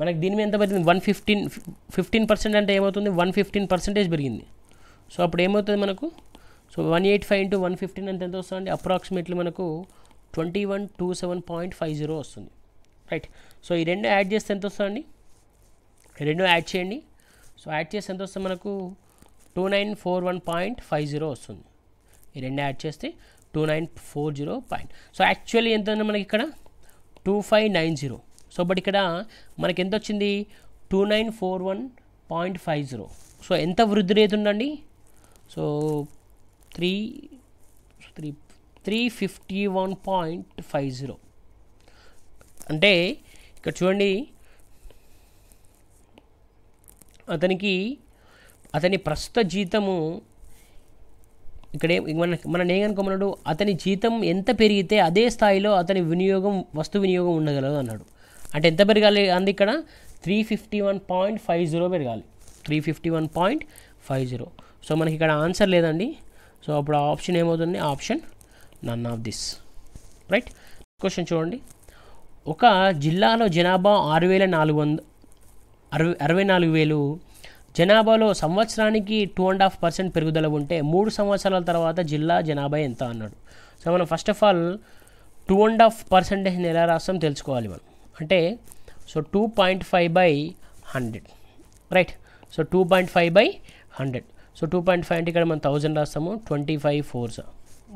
మనకి దీని మీద ఎంత పెరిగింది వన్ ఫిఫ్టీన్ ఫిఫ్టీన్ పర్సెంట్ అంటే ఏమవుతుంది వన్ ఫిఫ్టీన్ పర్సెంటేజ్ పెరిగింది సో అప్పుడు ఏమవుతుంది మనకు so one eight five into one fifteen అంటే ఎంత వస్తుందండి అప్రాక్సిమేట్లీ మనకు twenty one two seven point five zero వస్తుంది రైట్ సో ఈ రెండు యాడ్ చేస్తే ఎంత వస్తుందండి రెండు యాడ్ చేయండి సో యాడ్ చేస్తే ఎంత వస్తుంది మనకు two nine four one point five zero వస్తుంది ఈ రెండు యాడ్ చేస్తే two nine four zero point so actually ఎంత ఉంది మనకి ఇక్కడ two five nine zero so but ఇక్కడ మనకి ఎంత వచ్చింది two nine four one point five zero so ఎంత వృద్ధి rate so three three three fifty one point five zero అంటే ఇక్కడ చూడండి అతనికి అతని ప్రస్తుత జీతము ఇక్కడే మన మనం అనుకోమన్నాడు అతని జీతం ఎంత పెరిగితే అదే స్థాయిలో అతని వినియోగం వస్తు వినియోగం ఉండగలదు అన్నాడు అంటే ఎంత పెరగాలి అంది ఇక్కడ three fifty one point five zero పెరగాలి three fifty one point five zero so మనకి ఇక్కడ ఆన్సర్ లేదండి సో అప్పుడు ఆప్షన్ ఏమవుతుంది option none of this right question చూడండి ఒక జిల్లాలో జనాభా ఆరు వేల నాలుగు వంద అరవై అరవై నాలుగు వేలు జనాభాలో సంవత్సరానికి టూ అండ్ హాఫ్ పర్సెంట్ పెరుగుదల ఉంటే మూడు సంవత్సరాల తర్వాత జిల్లా జనాభా ఎంత అన్నాడు సో మనం first of all two and half percentage ఎలా రాస్తాం తెలుసుకోవాలి మనం అంటే so two point five by hundred right so two point five by hundred so two point five అంటే ఇక్కడ మనం థౌజండ్ రాస్తాము twenty five fours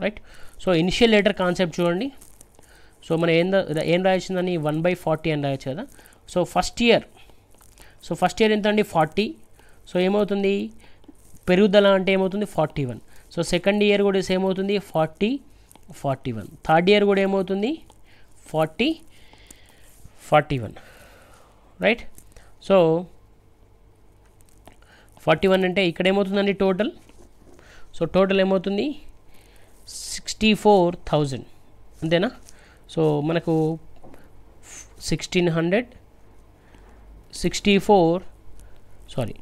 right so initial letter concept చూడండి సో మనం ఏం ఏం రాయొచ్చిందని వన్ బై ఫార్టీ అని రాయొచ్చు కదా so first year so first year ఎంత అండి ఫార్టీ సో ఏమవుతుంది పెరుగుదల అంటే ఏమవుతుంది forty one so second year కూడా సేమ్ అవుతుంది forty forty one third year కూడా ఏమవుతుంది forty forty one right so forty one అంటే ఇక్కడ ఏమవుతుందండి టోటల్ సో టోటల్ ఏమవుతుంది సిక్స్టీ ఫోర్ థౌజండ్ అంతేనా సో మనకు sixteen hundred sixty four sorry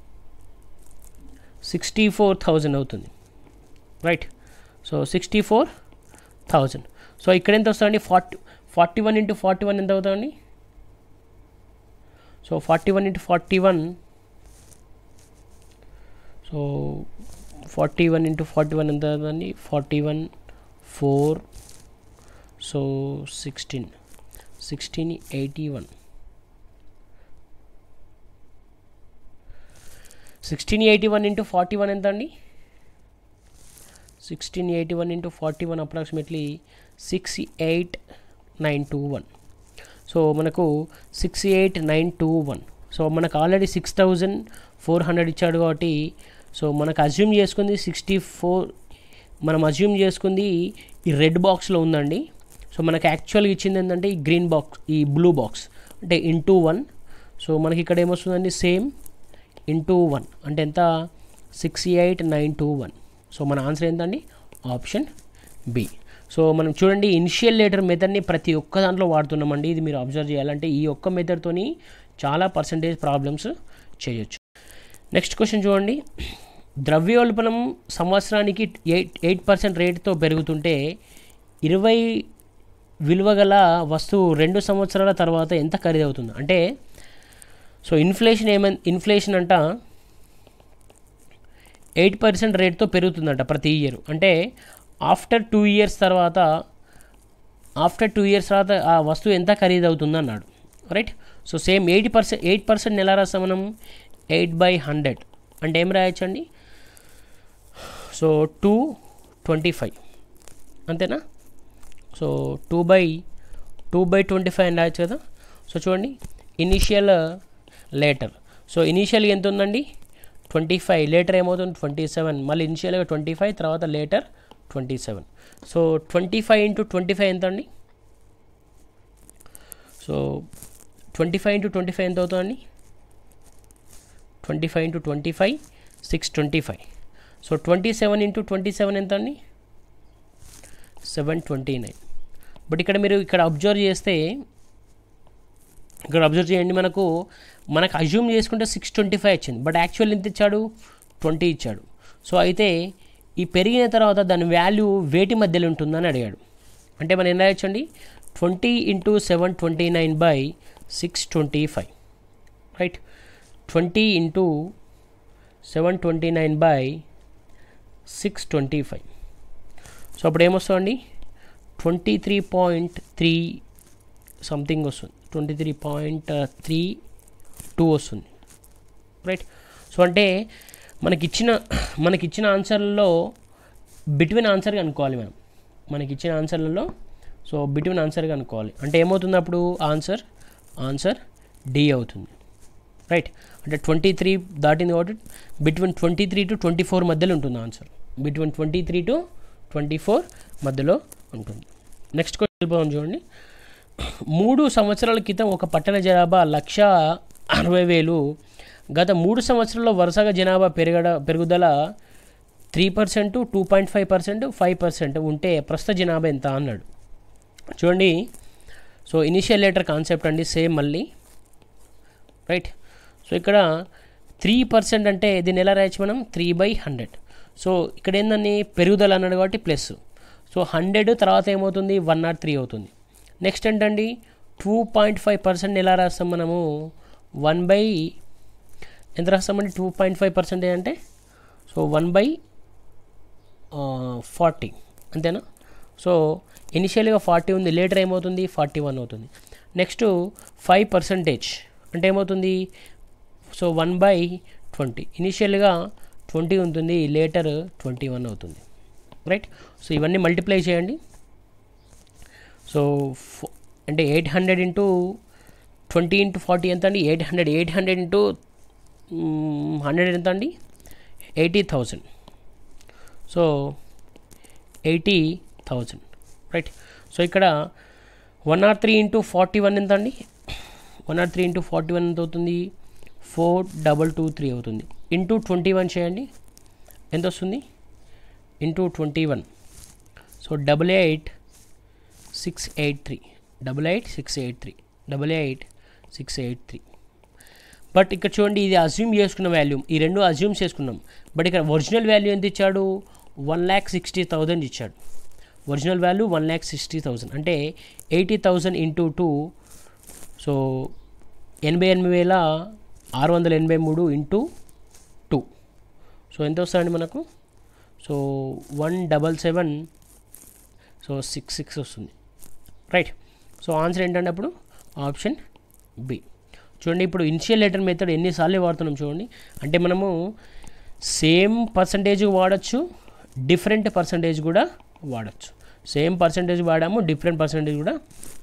sixty four thousand అవుతుంది right so sixty four thousand so ఇక్కడ ఎంత వస్తుందండి forty forty one into forty one ఎంత అవుతుందండి so forty one into forty one so forty one into forty one ఎంత అవుతుందండి forty one four so sixteen sixteen eighty one sixteen eighty one into forty one ఎంత అండి sixteen eighty one into forty one approximately six eight nine two one so మనకు six eight nine two one so మనకు already six thousand four hundred ఇచ్చాడు కాబట్టి so మనకు assume చేసుకుంది sixty four మనం assume చేసుకుంది ఈ రెడ్ బాక్స్లో ఉందండి సో మనకు యాక్చువల్గా ఇచ్చింది ఏంటంటే ఈ గ్రీన్ బాక్స్ ఈ బ్లూ బాక్స్ అంటే ఇంటూ వన్ సో మనకి ఇక్కడ ఏమొస్తుందండి సేమ్ ఇంటూ వన్ అంటే ఎంత six eight nine two one so మన ఆన్సర్ ఏంటండి ఆప్షన్ బి సో మనం చూడండి ఇనిషియల్ లెటర్ మెథడ్ని ప్రతి ఒక్క దాంట్లో వాడుతున్నామండి ఇది మీరు అబ్జర్వ్ చేయాలంటే ఈ ఒక్క మెథడ్తోని చాలా పర్సంటేజ్ ప్రాబ్లమ్స్ చేయొచ్చు నెక్స్ట్ క్వశ్చన్ చూడండి ద్రవ్యోల్బణం సంవత్సరానికి ఎయిట్ ఎయిట్ పర్సెంట్ రేటుతో పెరుగుతుంటే ఇరవై విలువ గల వస్తువు రెండు సంవత్సరాల తర్వాత ఎంత ఖరీదవుతుంది అంటే సో ఇన్ఫ్లేషన్ ఏమైంది ఇన్ఫ్లేషన్ అంట ఎయిట్ పర్సెంట్ రేట్తో పెరుగుతుందంట ప్రతి ఇయర్ అంటే ఆఫ్టర్ టూ ఇయర్స్ తర్వాత ఆఫ్టర్ టూ ఇయర్స్ తర్వాత ఆ వస్తువు ఎంత ఖరీదవుతుంది అన్నాడు right so same eight percent eight percent నెల మనం ఎయిట్ బై హండ్రెడ్ అంటే ఏం రాయొచ్చండి సో టూ ట్వంటీ ఫైవ్ అంతేనా so two by two by twenty five అని రాయొచ్చు కదా సో చూడండి ఇనీషియల్ లేటర్ సో ఇనీషియల్ ఎంత ఉందండి ట్వంటీ ఫైవ్ లేటర్ ఏమవుతుంది ట్వంటీ సెవెన్ మళ్ళీ ఇనిషియల్గా ట్వంటీ ఫైవ్ తర్వాత later twenty seven so twenty five into twenty five ఎంత అండి so twenty five into twenty five ఎంత అవుతుందండి twenty five into twenty five six twenty five so twenty seven into twenty seven ఎంత అండి seven twenty nine but ఇక్కడ మీరు ఇక్కడ observe చేస్తే ఇక్కడ అబ్జర్వ్ చేయండి మనకు మనకు అజ్యూమ్ చేసుకుంటే సిక్స్ ట్వంటీ ఫైవ్ వచ్చింది బట్ యాక్చువల్ ఎంత ఇచ్చాడు ట్వంటీ ఇచ్చాడు సో అయితే ఈ పెరిగిన తర్వాత దాని వాల్యూ వేటి మధ్యలో ఉంటుందని అడిగాడు అంటే మనం ఎలా రాయొచ్చండి twenty into seven twenty nine by six twenty five right twenty into seven twenty nine by six twenty five so అప్పుడు ఏమొస్తుందండి twenty three point three something వస్తుంది twenty three point three two వస్తుంది రైట్ సో అంటే మనకిచ్చిన <coughs> మనకిచ్చిన ఆన్సర్లలో between answer కనుక్కోవాలి మనం మనకిచ్చిన ఆన్సర్లలో సో బిట్వీన్ ఆన్సర్ కనుక్కోవాలి అంటే ఏమవుతుంది అప్పుడు ఆన్సర్ ఆన్సర్ డి అవుతుంది రైట్ అంటే ట్వంటీ త్రీ దాటింది కాబట్టి between twenty three to twenty four మధ్యలో ఉంటుంది answer between twenty three to twenty four మధ్యలో ఉంటుంది నెక్స్ట్ క్వశ్చన్ వెళ్ళిపోదాం చూడండి మూడు సంవత్సరాల క్రితం ఒక పట్టణ జనాభా లక్ష అరవై వేలు గత మూడు సంవత్సరాల్లో వరుసగా జనాభా పెరగడ పెరుగుదల three percent two point five percent five percent ఉంటే ప్రస్తుత జనాభా ఎంత అన్నాడు చూడండి సో ఇనిషియల్ లెటర్ కాన్సెప్ట్ అండి సేమ్ మళ్ళీ రైట్ సో ఇక్కడ త్రీ పర్సెంట్ అంటే దీన్ని ఎలా రాయొచ్చు మనం త్రీ బై హండ్రెడ్ సో ఇక్కడ ఏందని పెరుగుదల అన్నాడు కాబట్టి ప్లస్ సో హండ్రెడ్ తర్వాత ఏమవుతుంది వన్ నాట్ త్రీ అవుతుంది నెక్స్ట్ ఏంటండి టూ పాయింట్ ఫైవ్ పర్సెంట్ ఎలా రాస్తాం మనము వన్ బై ఎంత రాస్తామండి టూ పాయింట్ ఫైవ్ పర్సెంట్ అంటే సో వన్ బై ఫార్టీ అంతేనా సో ఇనిషియల్గా ఫార్టీ ఉంది లేటర్ ఏమవుతుంది ఫార్టీ వన్ అవుతుంది నెక్స్ట్ ఫైవ్ పర్సంటేజ్ అంటే ఏమవుతుంది సో వన్ బై ట్వంటీ ఇనిషియల్గా ట్వంటీ ఉంటుంది లేటర్ ట్వంటీ వన్ అవుతుంది రైట్ సో ఇవన్నీ మల్టిప్లై చేయండి సో అంటే eight hundred into twenty into forty ఎంత అండి eight hundred eight hundred into hundred ఎంత అండి eighty thousand so eighty thousand right so ఇక్కడ one or three into forty one ఎంత అండి one or three into forty one ఎంత అవుతుంది four double two three అవుతుంది ఇంటూ ట్వంటీ వన్ చేయండి ఎంత వస్తుంది into twenty one so double eight six eight three double eight six eight three double eight six eight three but ఇక్కడ చూడండి ఇది assume చేసుకున్న వాల్యూ ఈ రెండు అజ్యూమ్ చేసుకున్నాం బట్ ఇక్కడ ఒరిజినల్ వాల్యూ ఎంత ఇచ్చాడు వన్ ల్యాక్ సిక్స్టీ థౌజండ్ ఇచ్చాడు original value one lakh sixty thousand అంటే eighty thousand into two so ఎనభై ఎనిమిది వేల ఆరు వందల ఎనభై మూడు ఇంటూ టూ సో ఎంత వస్తుందండి మనకు so one double seven so six six వస్తుంది రైట్ సో ఆన్సర్ ఏంటంటే అప్పుడు ఆప్షన్ బి చూడండి ఇప్పుడు ఇన్షియల్ లెటర్ మెథడ్ ఎన్నిసార్లు వాడుతున్నాం చూడండి అంటే మనము సేమ్ పర్సంటేజ్ వాడచ్చు డిఫరెంట్ పర్సంటేజ్ కూడా వాడచ్చు సేమ్ పర్సంటేజ్ వాడాము డిఫరెంట్ పర్సంటేజ్ కూడా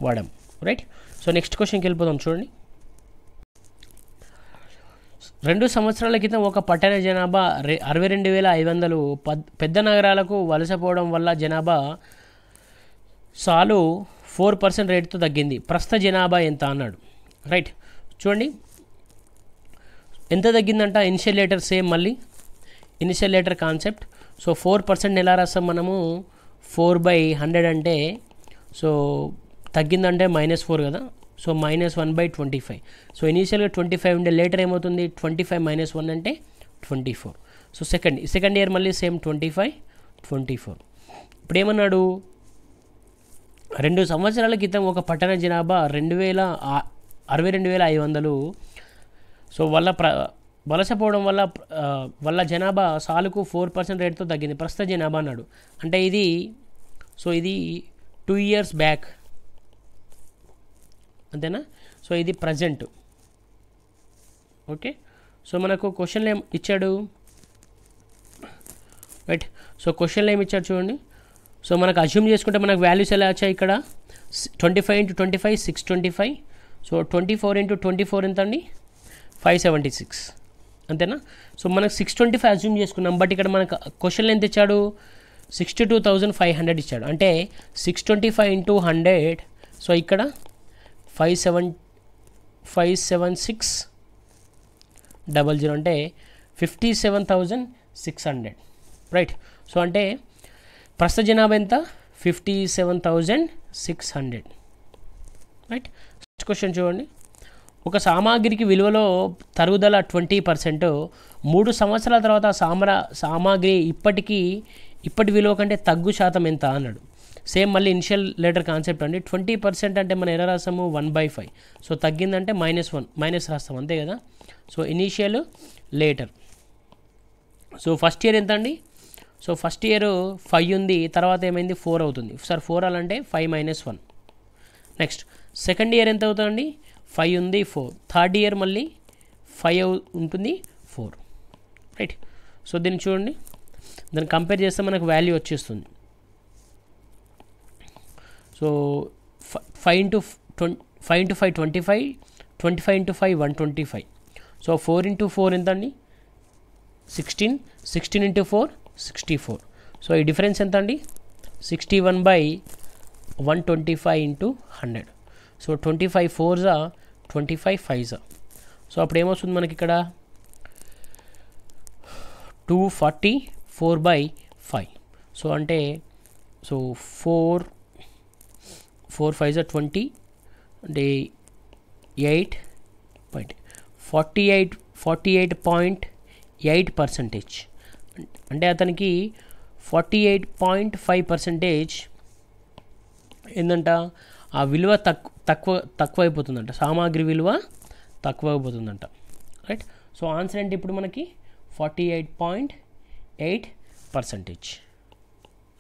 వాడాము రైట్ సో నెక్స్ట్ క్వశ్చన్కి వెళ్ళిపోదాం చూడండి రెండు సంవత్సరాల క్రితం ఒక పట్టణ జనాభా రే అరవై రెండు వేల ఐదు వందలు పెద్ద నగరాలకు వలసపోవడం వల్ల జనాభా సాలు ఫోర్ పర్సెంట్ రేటుతో తగ్గింది ప్రస్తుత జనాభా ఎంత అన్నాడు రైట్ చూడండి ఎంత తగ్గిందంట ఇన్షియలేటర్ సేమ్ మళ్ళీ initial concept so four percent ఎలా రాస్తాం మనము ఫోర్ బై హండ్రెడ్ అంటే సో తగ్గిందంటే మైనస్ ఫోర్ కదా so minus one by twenty five so ఇనీషియల్గా ట్వంటీ ఫైవ్ ఉండే లేటర్ ఏమవుతుంది ట్వంటీ ఫైవ్ మైనస్ వన్ అంటే twenty four so second second year మళ్ళీ same twenty five twenty four ఇప్పుడు ఏమన్నాడు రెండు సంవత్సరాల క్రితం ఒక పట్టణ జనాభా రెండు వేల అరవై రెండు వేల ఐదు వందలు సో వాళ్ళ ప్ర వలసపోవడం వల్ల వల్ల జనాభా సాలుకు ఫోర్ పర్సెంట్ రేట్తో తగ్గింది ప్రస్తుత జనాభా అన్నాడు అంటే ఇది సో ఇది టూ ఇయర్స్ బ్యాక్ అంతేనా సో ఇది ప్రజెంట్ ఓకే సో మనకు క్వశ్చన్లు ఏం ఇచ్చాడు రైట్ సో క్వశ్చన్లు ఏమి ఇచ్చాడు చూడండి సో మనకు అజ్యూమ్ చేసుకుంటే మనకు వాల్యూస్ ఎలా వచ్చాయి ఇక్కడ twenty five into twenty five six twenty five so twenty four into twenty four ఎంత అండి ఫైవ్ సెవెంటీ సిక్స్ అంతేనా సో మనకు సిక్స్ ట్వంటీ ఫైవ్ అజ్యూమ్ చేసుకున్నాం బట్ ఇక్కడ మనకు క్వశ్చన్లు ఎంత ఇచ్చాడు sixty two thousand five hundred ఇచ్చాడు అంటే six twenty five into hundred so ఇక్కడ five seven five seven six double zero అంటే fifty seven thousand six hundred right so అంటే ప్రస్తుత జనాభా ఎంత fifty seven thousand six hundred right question చూడండి ఒక సామాగ్రికి విలువలో తరుగుదల ట్వంటీ పర్సెంట్ మూడు సంవత్సరాల తర్వాత సామ్రా సామాగ్రి ఇప్పటికీ ఇప్పటి విలువ కంటే తగ్గు శాతం ఎంత అన్నాడు సేమ్ మళ్ళీ ఇనిషియల్ లెటర్ కాన్సెప్ట్ అండి ట్వంటీ పర్సెంట్ అంటే మనం ఎలా రాసాము వన్ బై ఫైవ్ సో తగ్గిందంటే మైనస్ వన్ మైనస్ రాస్తాం అంతే కదా so initial later so first year ఎంత అండి సో ఫస్ట్ ఇయర్ ఫైవ్ ఉంది తర్వాత ఏమైంది ఫోర్ అవుతుంది సార్ ఫోర్ అలాంటే five minus one next second year ఎంత అవుతుందండి ఫైవ్ ఉంది ఫోర్ థర్డ్ ఇయర్ మళ్ళీ ఫైవ్ ఉంటుంది ఫోర్ రైట్ సో దీన్ని చూడండి దాన్ని కంపేర్ చేస్తే మనకు వాల్యూ వచ్చేస్తుంది so five into twenty five into five twenty five twenty five into five one twenty five so four into four ఎంతండి sixteen sixteen into four sixty four so ఈ difference ఎంత అండి sixty one by one twenty five into hundred so twenty five ఫోర్జా twenty five ఫైవ్జా so అప్పుడు ఏమొస్తుంది మనకి ఇక్కడ two forty four by five so అంటే సో ఫోర్ ఫోర్ ఫైవ్ జా ట్వంటీ అంటే eight point forty eight forty eight point eight percentage అంటే అతనికి forty eight point five percentage ఏంటంట ఆ విలువ తక్కువ తక్కువ తక్కువ అయిపోతుందంట సామాగ్రి విలువ తక్కువ అయిపోతుందంట రైట్ సో ఆన్సర్ ఏంటి ఇప్పుడు మనకి forty eight point eight percentage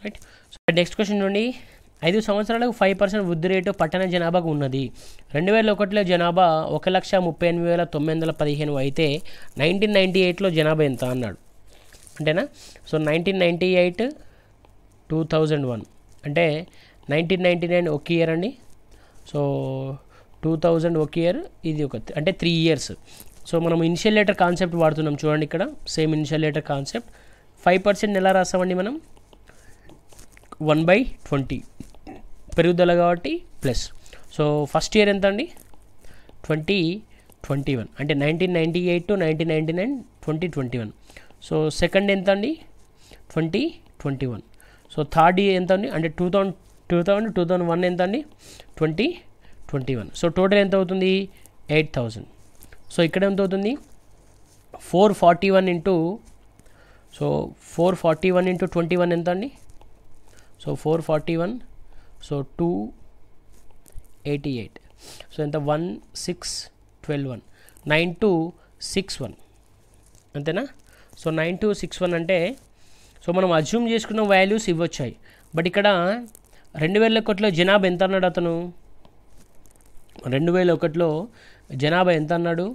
right so next question చూడండి ఐదు సంవత్సరాలకు ఫైవ్ పర్సెంట్ వృద్ధి రేటు పట్టణ జనాభాకు ఉన్నది రెండు వేల ఒకటిలో జనాభా ఒక లక్ష ముప్పై ఎనిమిది వేల తొమ్మిది వందల పదిహేను అయితే నైన్టీన్ నైంటీ ఎయిట్లో జనాభా ఎంత అన్నాడు అంటేనా so nineteen ninety eight two thousand one అంటే నైన్టీన్ నైంటీ నైన్ ఒక ఇయర్ అండి సో టూ థౌజండ్ ఒక ఇయర్ ఇది ఒక అంటే త్రీ ఇయర్స్ సో మనం ఇనిషియల్ లెటర్ కాన్సెప్ట్ వాడుతున్నాం చూడండి ఇక్కడ same initial letter concept five percent ఎలా రాస్తామండి మనం వన్ బై ట్వంటీ పెరుగుదల కాబట్టి ప్లస్ సో ఫస్ట్ ఇయర్ ఎంత అండి ట్వంటీ ట్వంటీ వన్ అంటే nineteen ninety eight to nineteen ninety nine twenty twenty one so second ఎంత అండి twenty twenty one so third year ఎంత అండి అంటే two thousand two thousand two thousand one ఎంత అండి twenty twenty one so total ఎంత అవుతుంది ఎయిట్ థౌజండ్ సో ఇక్కడ ఎంత అవుతుంది four forty one into so four forty one into twenty one ఎంత అండి so four forty one so two eighty eight so ఎంత one six twelve one nine two six one అంతేనా so nine two six one అంటే so మనం assume చేసుకున్న values ఇవ్వచ్చాయి but ఇక్కడ రెండు వేల ఒకటిలో జనాభా ఎంత అన్నాడు అతను రెండు వేల ఒకటిలో జనాభా ఎంత అన్నాడు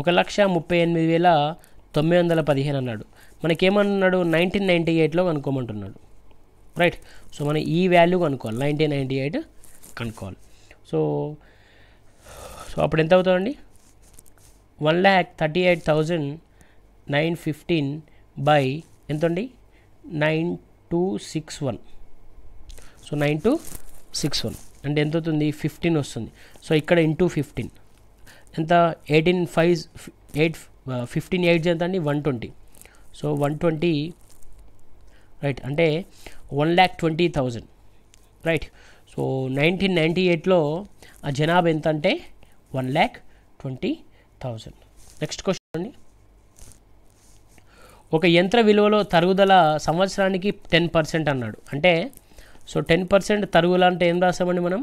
ఒక లక్ష ముప్పై ఎనిమిది వేల తొమ్మిది వందల పదిహేను అన్నాడు మనకేమన్నాడు నైన్టీన్ నైంటీ ఎయిట్లో కనుక్కోమంటున్నాడు రైట్ సో మనం ఈ వాల్యూ కనుక్కోవాలి నైన్టీన్ నైంటీ ఎయిట్ కనుక్కోవాలి సో సో అప్పుడు ఎంత అవుతుందండి one lakh thirty eight thousand nine fifteen by ఎంతండి nine two six one so nine two six one అంటే ఎంత అవుతుంది ఫిఫ్టీన్ వస్తుంది సో ఇక్కడ ఇంటూ ఫిఫ్టీన్ ఎంత eighteen five eight fifteen eight ఎంత అండి one twenty so one twenty right అంటే one lakh twenty thousand right so nineteen ninety ఎయిట్లో ఆ జనాభా ఎంత అంటే one lakh twenty thousand next question అండి ఒక యంత్ర విలువలో తరుగుదల సంవత్సరానికి టెన్ పర్సెంట్ అన్నాడు అంటే సో టెన్ పర్సెంట్ తరుగుల అంటే ఏం రాస్తామండి మనం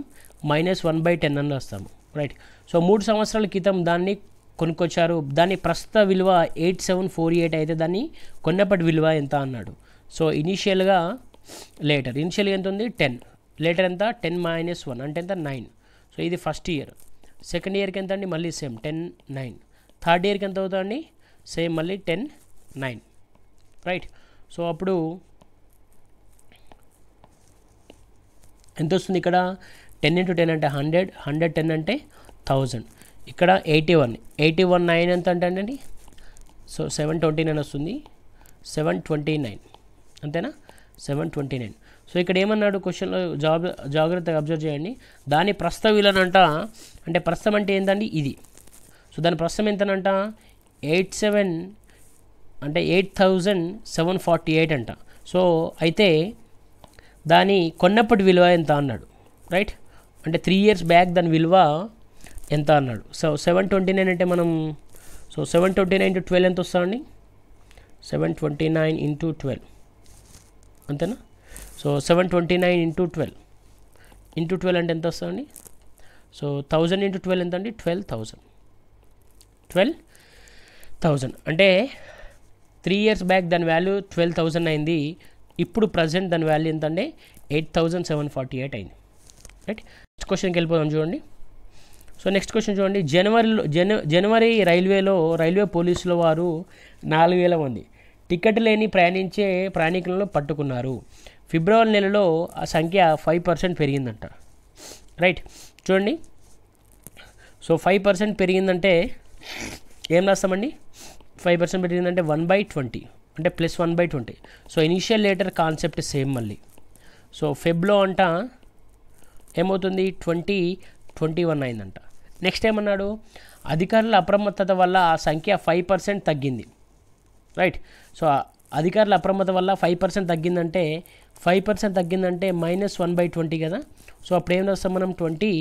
మైనస్ వన్ బై టెన్ అని రాస్తాము రైట్ సో మూడు సంవత్సరాల క్రితం దాన్ని కొనుక్కొచ్చారు దాని ప్రస్తుత విలువ ఎయిట్ సెవెన్ ఫోర్ ఎయిట్ అయితే దాన్ని కొన్నప్పటి విలువ ఎంత అన్నాడు సో ఇనీషియల్గా లేటర్ ఇనిషియల్ ఎంత ఉంది టెన్ లేటర్ ఎంత టెన్ మైనస్ వన్ అంటే ఎంత నైన్ సో ఇది ఫస్ట్ ఇయర్ సెకండ్ ఇయర్కి ఎంత అండి మళ్ళీ సేమ్ టెన్ నైన్ థర్డ్ ఇయర్కి ఎంత అవుతుందండి సేమ్ మళ్ళీ టెన్ నైన్ రైట్ సో అప్పుడు ఎంత వస్తుంది ఇక్కడ టెన్ ఇంటూ టెన్ అంటే హండ్రెడ్ హండ్రెడ్ టెన్ అంటే థౌజండ్ ఇక్కడ eighty one eighty one nine ఎంత అంటే అండి సో సెవెన్ ట్వంటీ నైన్ వస్తుంది సెవెన్ ట్వంటీ నైన్ అంతేనా సెవెన్ ట్వంటీ నైన్ సో ఇక్కడ ఏమన్నాడు క్వశ్చన్లో జాబ్ జాగ్రత్తగా అబ్జర్వ్ చేయండి దాని ప్రస్తుత విలనంట అంటే ప్రస్తుతం అంటే ఏంటండి ఇది సో దాని ప్రస్తుతం ఎంతనంట ఎయిట్ సెవెన్ అంటే eight thousand seven forty eight అంట సో అయితే దాని కొన్నప్పటి విలువ ఎంత అన్నాడు రైట్ అంటే త్రీ ఇయర్స్ బ్యాక్ దాని విలువ ఎంత అన్నాడు సో సెవెన్ ట్వంటీ నైన్ అంటే మనం so seven twenty nine to twelve ఎంత వస్తుందండి seven twenty nine into twelve అంతేనా so seven twenty nine into twelve into twelve అంటే ఎంత వస్తుందండి సో థౌజండ్ ఇంటూ ట్వెల్వ్ ఎంత అండి ట్వెల్వ్ థౌజండ్ ట్వెల్వ్ థౌజండ్ అంటే త్రీ ఇయర్స్ బ్యాక్ దాని వాల్యూ ట్వెల్వ్ థౌజండ్ అయింది ఇప్పుడు ప్రజెంట్ దాని వాల్యూ అండి eight thousand seven forty eight అయింది రైట్ నెక్స్ట్ క్వశ్చన్కి వెళ్ళిపోదాం చూడండి సో నెక్స్ట్ క్వశ్చన్ చూడండి జనవరిలో జన జనవరి రైల్వేలో రైల్వే పోలీసుల వారు నాలుగు వేల మంది టికెట్ లేని ప్రయాణించే ప్రయాణికులను పట్టుకున్నారు ఫిబ్రవరి నెలలో ఆ సంఖ్య ఫైవ్ పర్సెంట్ పెరిగిందంట రైట్ చూడండి సో ఫైవ్ పర్సెంట్ పెరిగిందంటే ఏం రాస్తామండి ఫైవ్ పర్సెంట్ పెరిగిందంటే వన్ బై ట్వంటీ అంటే plus one by twenty so initial letter concept same మళ్ళీ సో ఫెబ్లో అంట ఏమవుతుంది ట్వంటీ ట్వంటీ వన్ అయిందంట నెక్స్ట్ ఏమన్నాడు అధికారుల అప్రమత్తత వల్ల ఆ సంఖ్య ఫైవ్ పర్సెంట్ తగ్గింది రైట్ సో అధికారుల అప్రమత్తం వల్ల ఫైవ్ పర్సెంట్ తగ్గిందంటే ఫైవ్ పర్సెంట్ తగ్గిందంటే మైనస్ వన్ బై ట్వంటీ కదా సో అప్పుడు ఏం రాస్తాం మనం ట్వంటీ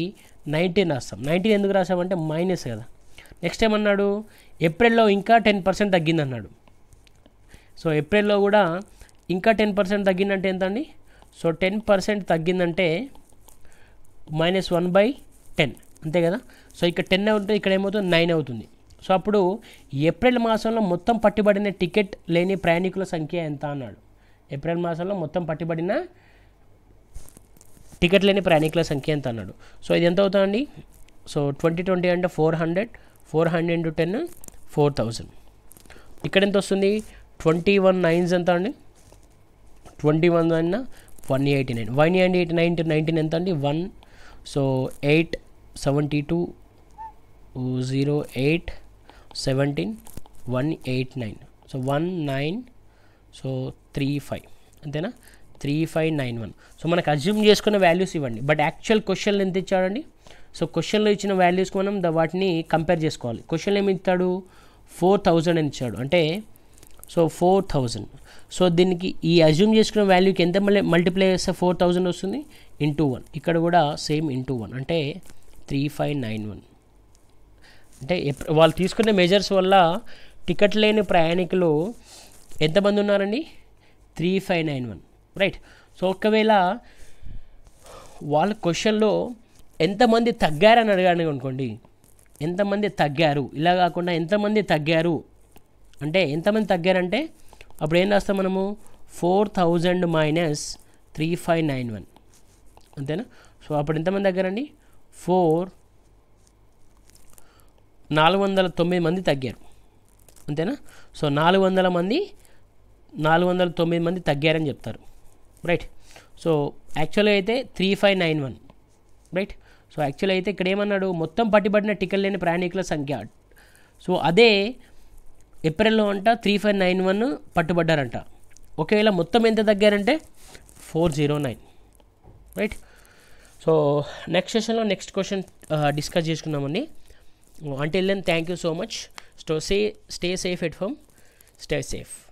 నైన్టీన్ రాస్తాం నైన్టీన్ ఎందుకు రాసామంటే మైనస్ కదా నెక్స్ట్ ఏమన్నాడు ఏప్రిల్లో ఇంకా టెన్ పర్సెంట్ తగ్గిందన్నాడు సో ఏప్రిల్లో కూడా ఇంకా టెన్ పర్సెంట్ తగ్గిందంటే ఎంతండి సో టెన్ పర్సెంట్ తగ్గిందంటే మైనస్ వన్ బై టెన్ అంతే కదా సో ఇక్కడ టెన్ ఉంటే ఇక్కడ ఏమవుతుంది నైన్ అవుతుంది సో అప్పుడు ఏప్రిల్ మాసంలో మొత్తం పట్టుబడిన టికెట్ లేని ప్రయాణికుల సంఖ్య ఎంత అన్నాడు ఏప్రిల్ మాసంలో మొత్తం పట్టుబడిన టికెట్ లేని ప్రయాణికుల సంఖ్య ఎంత అన్నాడు సో ఇది ఎంత అవుతుందండి సో ట్వంటీ ట్వంటీ అంటే four hundred four hundred into ten four thousand ఇక్కడ ఎంత వస్తుంది ట్వంటీ వన్ నైన్స్ ఎంత అండి ట్వంటీ వన్ అయిన one eighty nine one eighty nine two nineteen ఎంత అండి one so eight seventy two zero eight seventeen one eight nine so one nine so three five అంతేనా three five nine one so మనకు assume చేసుకున్న values ఇవ్వండి but actual క్వశ్చన్లు ఎంత ఇచ్చాడండి so క్వశ్చన్లో ఇచ్చిన వాల్యూస్కి మనం ద వాటిని కంపేర్ చేసుకోవాలి క్వశ్చన్ ఏమి ఇస్తాడు ఫోర్ థౌజండ్ అని ఇచ్చాడు అంటే సో ఫోర్ థౌజండ్ సో దీనికి ఈ అజ్యూమ్ చేసుకున్న వాల్యూకి ఎంత మళ్ళీ మల్టిప్లై చేస్తే ఫోర్ థౌజండ్ వస్తుంది ఇంటూ వన్ ఇక్కడ కూడా సేమ్ ఇంటూ వన్ అంటే త్రీ ఫైవ్ నైన్ వన్ అంటే వాళ్ళు తీసుకునే మెజర్స్ వల్ల టికెట్ లేని ప్రయాణికులు ఎంతమంది ఉన్నారండి three five nine one right so ఒకవేళ వాళ్ళ క్వశ్చన్లో ఎంతమంది తగ్గారని అడిగాను అనుకోండి ఎంతమంది తగ్గారు ఇలా కాకుండా ఎంతమంది తగ్గారు అంటే ఎంతమంది తగ్గారంటే అప్పుడు ఏం రాస్తాం మనము four thousand minus three five nine one అంతేనా సో అప్పుడు ఎంతమంది తగ్గారండి ఫోర్ నాలుగు వందల తొమ్మిది మంది తగ్గారు అంతేనా సో నాలుగు వందల మంది నాలుగు వందల తొమ్మిది మంది తగ్గారని చెప్తారు రైట్ సో యాక్చువల్గా అయితే three five nine one right so actual అయితే ఇక్కడ ఏమన్నాడు మొత్తం పట్టిబడిన టికెట్ లేని ప్రయాణికుల సంఖ్య సో అదే ఏప్రిల్లో అంట త్రీ ఫైవ్ నైన్ వన్ పట్టుబడ్డారంట ఒకవేళ మొత్తం ఎంత తగ్గారంటే four zero nine right so next సెషన్లో నెక్స్ట్ క్వశ్చన్ డిస్కస్ చేసుకున్నామండి until then thank you so much so stay safe at home stay safe